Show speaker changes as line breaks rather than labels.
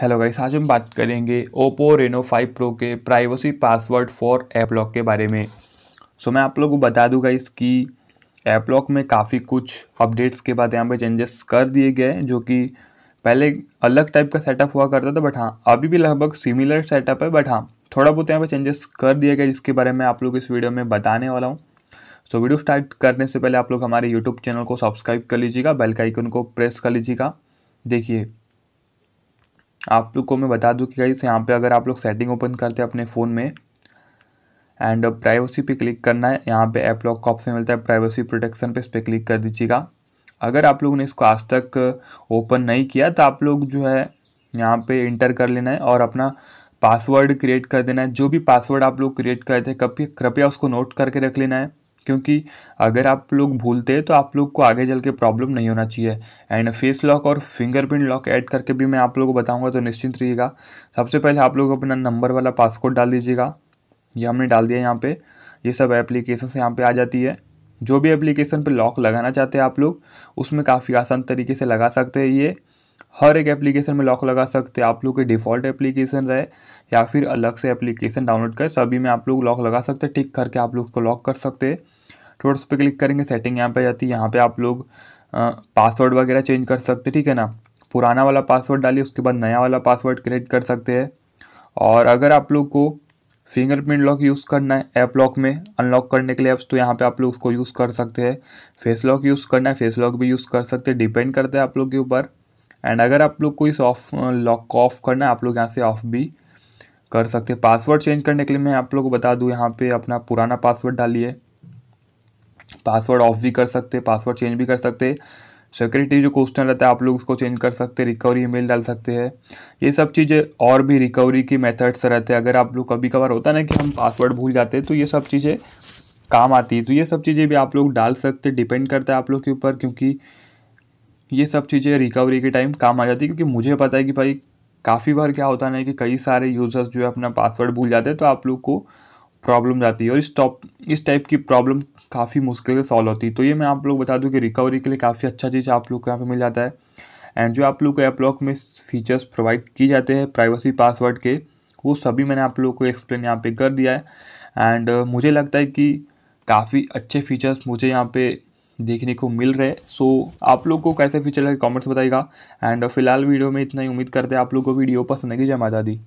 hello guys आज हम बात करेंगे ओप्पो रेनो 5 प्रो के privacy password for app lock के बारे में सो मैं आप लोगों को बता दूंगा इसकी ऐप लॉक में काफ़ी कुछ अपडेट्स के बाद यहाँ पे चेंजेस कर दिए गए जो कि पहले अलग टाइप का सेटअप हुआ करता था बट हाँ अभी भी लगभग सिमिलर सेटअप है बट हाँ थोड़ा बहुत यहाँ पर चेंजेस कर दिए गए जिसके बारे में आप लोग इस वीडियो में बताने वाला हूँ सो वीडियो स्टार्ट करने से पहले आप लोग हमारे यूट्यूब चैनल को सब्सक्राइब कर लीजिएगा बेल का आइकन को प्रेस कर लीजिएगा देखिए आप लोग को मैं बता दूँ कि गाइस यहाँ पे अगर आप लोग सेटिंग ओपन करते हैं अपने फ़ोन में एंड प्राइवेसी पे क्लिक करना है यहाँ पे ऐप लॉक का ऑप्शन मिलता है प्राइवेसी प्रोटेक्शन पे इस पर क्लिक कर दीजिएगा अगर आप लोगों ने इसको आज तक ओपन नहीं किया तो आप लोग जो है यहाँ पे इंटर कर लेना है और अपना पासवर्ड क्रिएट कर देना है जो भी पासवर्ड आप लोग क्रिएट करते हैं कभी कृपया उसको नोट करके रख लेना है क्योंकि अगर आप लोग भूलते हैं तो आप लोग को आगे चल के प्रॉब्लम नहीं होना चाहिए एंड फेस लॉक और फिंगरप्रिंट लॉक ऐड करके भी मैं आप लोगों को बताऊंगा तो निश्चिंत रहिएगा सबसे पहले आप लोग अपना नंबर वाला पासकोड डाल दीजिएगा ये हमने डाल दिया यहाँ पर ये सब एप्लीकेशन यहाँ पर आ जाती है जो भी एप्लीकेशन पर लॉक लगाना चाहते हैं आप लोग उसमें काफ़ी आसान तरीके से लगा सकते हैं ये हर एक एप्लीकेशन में लॉक लगा सकते हैं आप लोग के डिफ़ॉल्ट एप्लीकेशन रहे या फिर अलग से एप्लीकेशन डाउनलोड करें सभी में आप लोग लॉक लगा सकते हैं टिक करके आप लोग उसको लॉक कर सकते हैं टोर्स पे क्लिक करेंगे सेटिंग यहाँ पे जाती है यहाँ पे आप लोग पासवर्ड वगैरह चेंज कर सकते ठीक है ना पुराना वाला पासवर्ड डालिए उसके बाद नया वाला पासवर्ड क्रिएट कर सकते हैं और अगर आप लोग को फिंगरप्रिंट लॉक यूज़ करना है ऐप लॉक में अनलॉक करने के लिए ऐप्स तो यहाँ पे आप लोग उसको यूज़ कर सकते हैं फेस लॉक यूज़ करना है फेस लॉक भी यूज़ कर सकते हैं डिपेंड करता है आप लोग के ऊपर एंड अगर आप लोग कोई ऑफ लॉक ऑफ करना है आप लोग यहाँ से ऑफ भी कर सकते हैं पासवर्ड चेंज करने के लिए मैं आप लोग को बता दूँ यहाँ पे अपना पुराना पासवर्ड डालिए पासवर्ड ऑफ भी कर सकते हैं पासवर्ड चेंज भी कर सकते हैं सिक्योरिटी जो क्वेश्चन रहता है आप लोग उसको चेंज कर सकते हैं रिकवरी ईमेल डाल सकते हैं ये सब चीज़ें और भी रिकवरी के मेथड्स रहते हैं अगर आप लोग कभी कभार होता है ना कि हम पासवर्ड भूल जाते हैं तो ये सब चीज़ें काम आती है तो ये सब चीज़ें भी आप लोग डाल सकते डिपेंड करता है आप लोग के ऊपर क्योंकि ये सब चीज़ें रिकवरी के टाइम काम आ जाती है क्योंकि मुझे पता है कि भाई काफ़ी बार क्या होता नहीं कि कई सारे यूज़र्स जो है अपना पासवर्ड भूल जाते हैं तो आप लोग को प्रॉब्लम जाती है और इस टॉप इस टाइप की प्रॉब्लम काफ़ी मुश्किल से सॉल्व होती है तो ये मैं आप लोग बता दूँ कि रिकवरी के लिए काफ़ी अच्छा चीज़ आप लोग को यहाँ पर मिल जाता है एंड जो आप लोग को एपलॉक में फीचर्स प्रोवाइड किए जाते हैं प्राइवेसी पासवर्ड के वो सभी मैंने आप लोग को एक्सप्लेन यहाँ पर कर दिया है एंड मुझे लगता है कि काफ़ी अच्छे फीचर्स मुझे यहाँ पे देखने को मिल रहे सो आप लोग को कैसे फीचर लगे कॉमेंट्स बताएगा एंड फिलहाल वीडियो में इतना ही उम्मीद करते हैं आप लोग को वीडियो पसंद आएगी जय माता दी